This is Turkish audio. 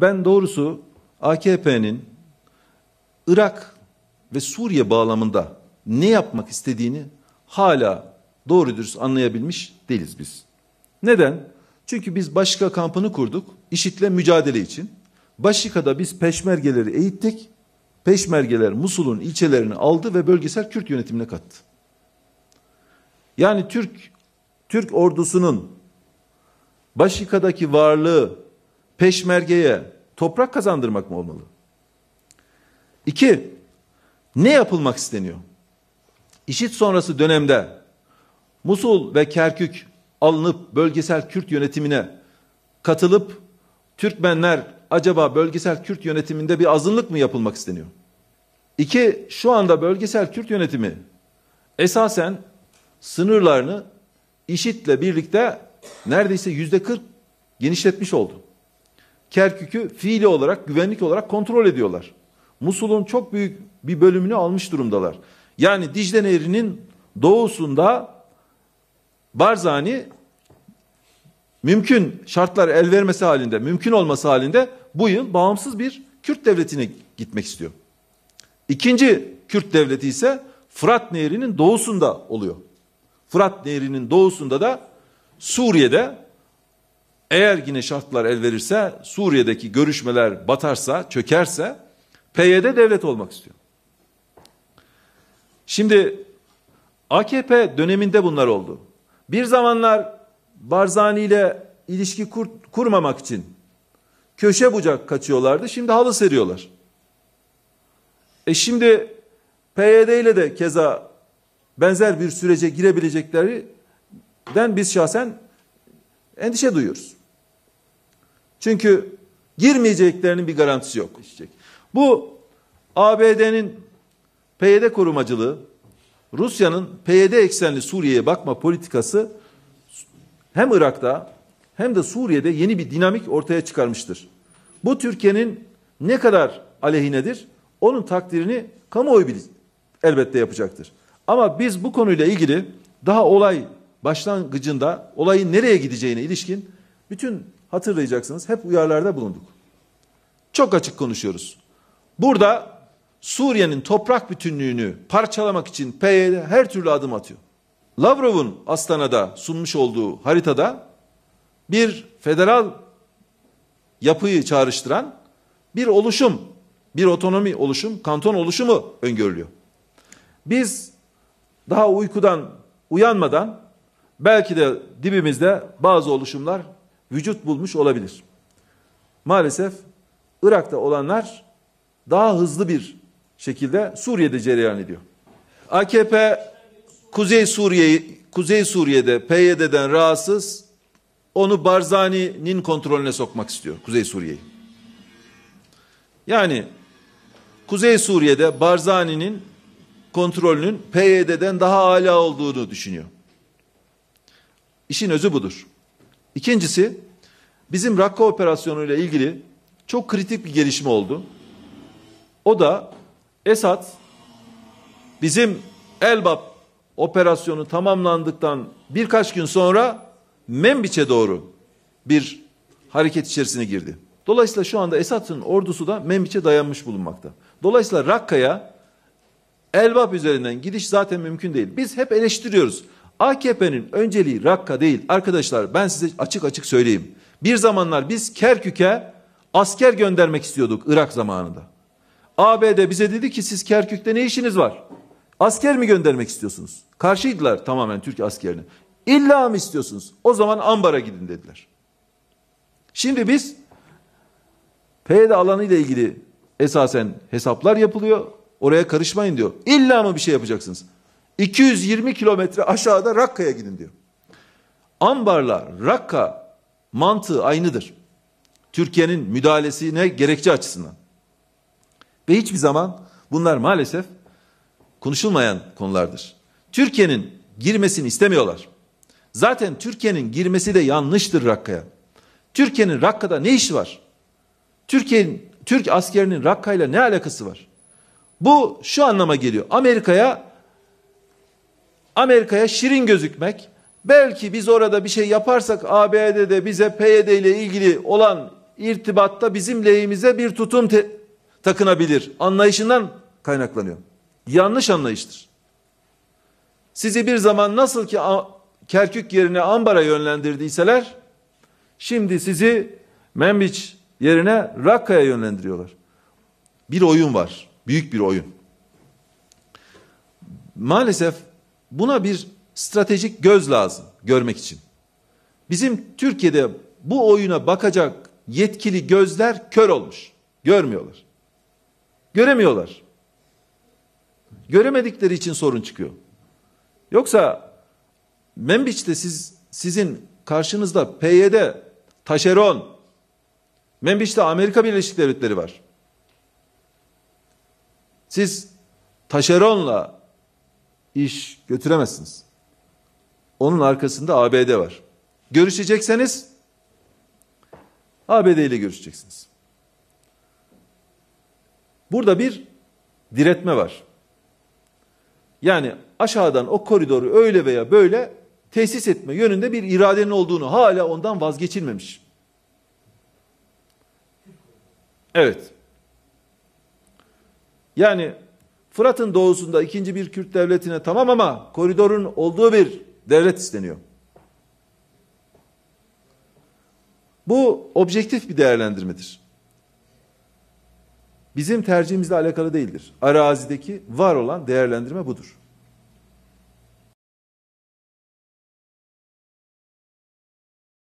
Ben doğrusu AKP'nin Irak ve Suriye bağlamında ne yapmak istediğini hala doğru dürüst anlayabilmiş değiliz biz. Neden? Çünkü biz başka kampını kurduk. işitle mücadele için. Başika'da biz peşmergeleri eğittik. Peşmergeler Musul'un ilçelerini aldı ve bölgesel Kürt yönetimine kattı. Yani Türk Türk ordusunun Başika'daki varlığı peşmergeye toprak kazandırmak mı olmalı? İki, ne yapılmak isteniyor? İşit sonrası dönemde Musul ve Kerkük alınıp bölgesel Kürt yönetimine katılıp Türkmenler acaba bölgesel Kürt yönetiminde bir azınlık mı yapılmak isteniyor? İki, şu anda bölgesel Kürt yönetimi esasen sınırlarını IŞİD'le birlikte neredeyse yüzde kırk genişletmiş oldu. Kerkük'ü fiili olarak, güvenlik olarak kontrol ediyorlar. Musul'un çok büyük bir bölümünü almış durumdalar. Yani Dicle Nehri'nin doğusunda Barzani mümkün şartlar el vermesi halinde, mümkün olması halinde bu yıl bağımsız bir Kürt devletine gitmek istiyor. İkinci Kürt devleti ise Fırat Nehri'nin doğusunda oluyor. Fırat Nehri'nin doğusunda da Suriye'de eğer yine şartlar el verirse Suriye'deki görüşmeler batarsa, çökerse PYD devlet olmak istiyor. Şimdi AKP döneminde bunlar oldu. Bir zamanlar Barzani ile ilişki kur, kurmamak için köşe bucak kaçıyorlardı. Şimdi halı seriyorlar. E şimdi PYD ile de keza benzer bir sürece girebilecekleri den biz şahsen endişe duyuyoruz. Çünkü girmeyeceklerinin bir garantisi yok. Bu ABD'nin PYD korumacılığı, Rusya'nın PYD eksenli Suriye'ye bakma politikası hem Irak'ta hem de Suriye'de yeni bir dinamik ortaya çıkarmıştır. Bu Türkiye'nin ne kadar aleyhinedir? Onun takdirini kamuoyu bilir. Elbette yapacaktır. Ama biz bu konuyla ilgili daha olay başlangıcında olayın nereye gideceğine ilişkin bütün hatırlayacaksınız hep uyarlarda bulunduk. Çok açık konuşuyoruz. Burada Suriye'nin toprak bütünlüğünü parçalamak için PYD her türlü adım atıyor. Lavrov'un Astana'da sunmuş olduğu haritada bir federal yapıyı çağrıştıran bir oluşum, bir otonomi oluşum, kanton oluşumu öngörülüyor. Biz daha uykudan uyanmadan belki de dibimizde bazı oluşumlar vücut bulmuş olabilir. Maalesef Irak'ta olanlar daha hızlı bir şekilde Suriye'de cereyan ediyor. AKP Kuzey Suriye'yi Kuzey Suriye'de PYD'den rahatsız onu Barzani'nin kontrolüne sokmak istiyor Kuzey Suriye'yi. Yani Kuzey Suriye'de Barzani'nin kontrolünün PYD'den daha hala olduğunu düşünüyor. İşin özü budur. İkincisi bizim Rakka operasyonuyla ilgili çok kritik bir gelişme oldu. O da Esad bizim Elbap operasyonu tamamlandıktan birkaç gün sonra Membiç'e doğru bir hareket içerisine girdi. Dolayısıyla şu anda Esad'ın ordusu da Membiç'e dayanmış bulunmakta. Dolayısıyla Rakka'ya Elbap üzerinden gidiş zaten mümkün değil. Biz hep eleştiriyoruz. AKP'nin önceliği Rakka değil. Arkadaşlar ben size açık açık söyleyeyim. Bir zamanlar biz Kerkük'e asker göndermek istiyorduk Irak zamanında. ABD bize dedi ki siz Kerkük'te ne işiniz var? Asker mi göndermek istiyorsunuz? Karşıydılar tamamen Türk askerini. İlla mı istiyorsunuz? O zaman Ambar'a gidin dediler. Şimdi biz PYD alanı ile ilgili esasen hesaplar yapılıyor. Oraya karışmayın diyor. İlla mı bir şey yapacaksınız? 220 kilometre aşağıda Rakka'ya gidin diyor. Ambarla Rakka mantığı aynıdır. Türkiye'nin müdahalesine gerekçe açısından. Ve hiçbir zaman bunlar maalesef konuşulmayan konulardır. Türkiye'nin girmesini istemiyorlar. Zaten Türkiye'nin girmesi de yanlıştır Rakka'ya. Türkiye'nin Rakka'da ne işi var? Türkiye'nin Türk askerinin Rakka'yla ne alakası var? Bu şu anlama geliyor. Amerika'ya Amerika'ya şirin gözükmek, belki biz orada bir şey yaparsak ABD'de bize PYD ile ilgili olan irtibatta bizim lehimize bir tutum takınabilir anlayışından kaynaklanıyor. Yanlış anlayıştır. Sizi bir zaman nasıl ki Kerkük yerine Ambar'a yönlendirdiyseler, şimdi sizi Membiç yerine Rakka'ya yönlendiriyorlar. Bir oyun var, büyük bir oyun. Maalesef Buna bir stratejik göz lazım görmek için. Bizim Türkiye'de bu oyuna bakacak yetkili gözler kör olmuş. Görmüyorlar. Göremiyorlar. Göremedikleri için sorun çıkıyor. Yoksa Membiç'te siz sizin karşınızda PYD, taşeron, Membiç'te Amerika Birleşik Devletleri var. Siz taşeronla iş götüremezsiniz. Onun arkasında ABD var. Görüşecekseniz ABD ile görüşeceksiniz. Burada bir diretme var. Yani aşağıdan o koridoru öyle veya böyle tesis etme yönünde bir iradenin olduğunu hala ondan vazgeçilmemiş. Evet. Yani Fırat'ın doğusunda ikinci bir Kürt devletine tamam ama koridorun olduğu bir devlet isteniyor. Bu objektif bir değerlendirmedir. Bizim tercihimizle alakalı değildir. Arazideki var olan değerlendirme budur.